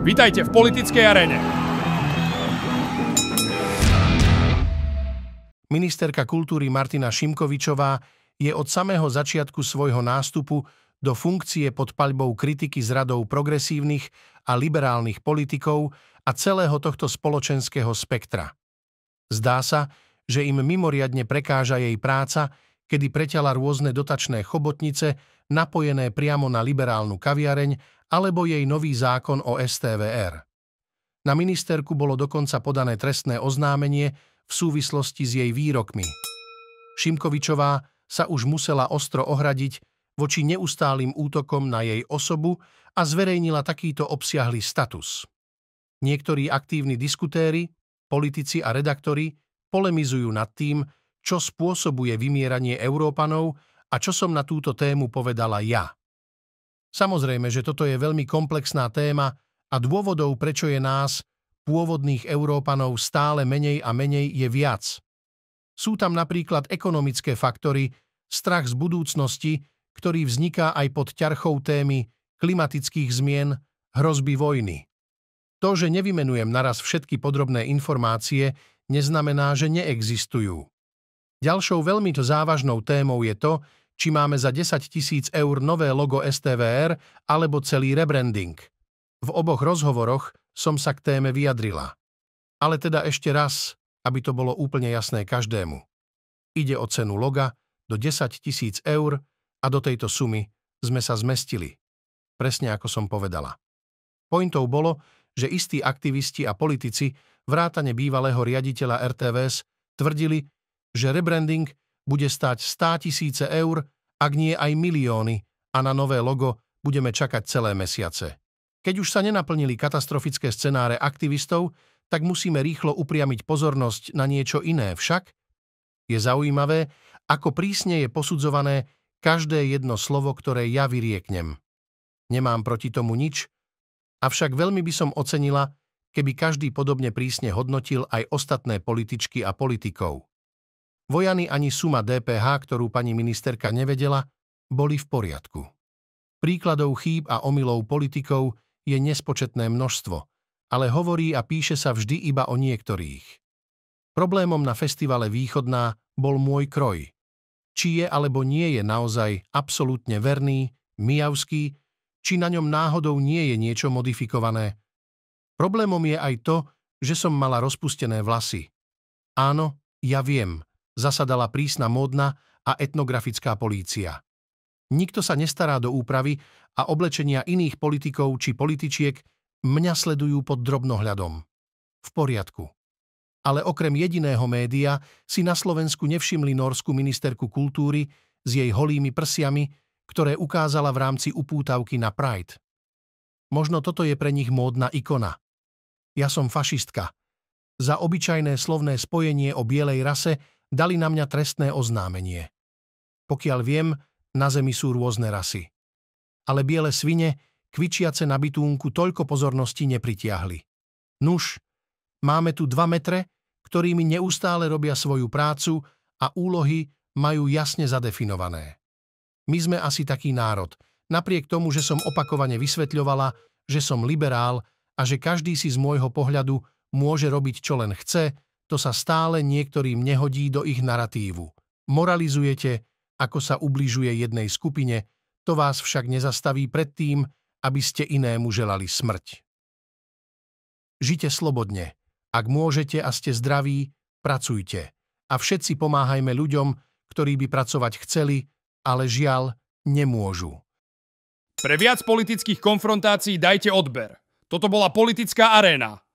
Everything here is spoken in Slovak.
Vítajte v politickej arene. Ministerka kultúry Martina Šimkovičová je od samého začiatku svojho nástupu do funkcie pod paľbou kritiky z radou progresívnych a liberálnych politikov a celého tohto spoločenského spektra. Zdá sa, že im mimoriadne prekáža jej práca, kedy preťala rôzne dotačné chobotnice napojené priamo na liberálnu kaviareň alebo jej nový zákon o STVR. Na ministerku bolo dokonca podané trestné oznámenie v súvislosti s jej výrokmi. Šimkovičová sa už musela ostro ohradiť voči neustálým útokom na jej osobu a zverejnila takýto obsiahly status. Niektorí aktívni diskutéri, politici a redaktori polemizujú nad tým, čo spôsobuje vymieranie Európanov a čo som na túto tému povedala ja – Samozrejme, že toto je veľmi komplexná téma a dôvodov, prečo je nás, pôvodných Európanov, stále menej a menej je viac. Sú tam napríklad ekonomické faktory, strach z budúcnosti, ktorý vzniká aj pod ťarchou témy klimatických zmien, hrozby vojny. To, že nevymenujem naraz všetky podrobné informácie, neznamená, že neexistujú. Ďalšou veľmi to závažnou témou je to, či máme za 10 tisíc eur nové logo STVR alebo celý rebranding. V oboch rozhovoroch som sa k téme vyjadrila. Ale teda ešte raz, aby to bolo úplne jasné každému. Ide o cenu loga do 10 tisíc eur a do tejto sumy sme sa zmestili. Presne ako som povedala. Pointou bolo, že istí aktivisti a politici vrátane bývalého riaditeľa RTVS tvrdili, že rebranding bude stať 100 tisíce eur, ak nie aj milióny, a na nové logo budeme čakať celé mesiace. Keď už sa nenaplnili katastrofické scenáre aktivistov, tak musíme rýchlo upriamiť pozornosť na niečo iné. Však je zaujímavé, ako prísne je posudzované každé jedno slovo, ktoré ja vyrieknem. Nemám proti tomu nič, avšak veľmi by som ocenila, keby každý podobne prísne hodnotil aj ostatné političky a politikov. Vojany ani suma DPH, ktorú pani ministerka nevedela, boli v poriadku. Príkladov chýb a omylov politikov je nespočetné množstvo, ale hovorí a píše sa vždy iba o niektorých. Problémom na festivale Východná bol môj kroj. Či je alebo nie je naozaj absolútne verný, mijavský, či na ňom náhodou nie je niečo modifikované. Problémom je aj to, že som mala rozpustené vlasy. Áno, ja viem – zasadala prísna módna a etnografická polícia. Nikto sa nestará do úpravy a oblečenia iných politikov či političiek mňa sledujú pod drobnohľadom. V poriadku. Ale okrem jediného média si na Slovensku nevšimli norskú ministerku kultúry s jej holými prsiami, ktoré ukázala v rámci upútavky na Pride. Možno toto je pre nich módna ikona. Ja som fašistka. Za obyčajné slovné spojenie o bielej rase dali na mňa trestné oznámenie. Pokiaľ viem, na zemi sú rôzne rasy. Ale biele svine, kvičiace na bitúnku, toľko pozornosti nepritiahli. Nuž, máme tu dva metre, ktorými neustále robia svoju prácu a úlohy majú jasne zadefinované. My sme asi taký národ, napriek tomu, že som opakovane vysvetľovala, že som liberál a že každý si z môjho pohľadu môže robiť, čo len chce, to sa stále niektorým nehodí do ich naratívu. Moralizujete, ako sa ubližuje jednej skupine, to vás však nezastaví pred tým, aby ste inému želali smrť. Žite slobodne. Ak môžete a ste zdraví, pracujte. A všetci pomáhajme ľuďom, ktorí by pracovať chceli, ale žiaľ, nemôžu. Pre viac politických konfrontácií dajte odber. Toto bola politická aréna.